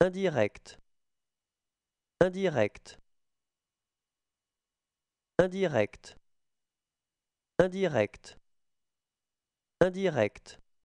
indirect indirect indirect indirect indirect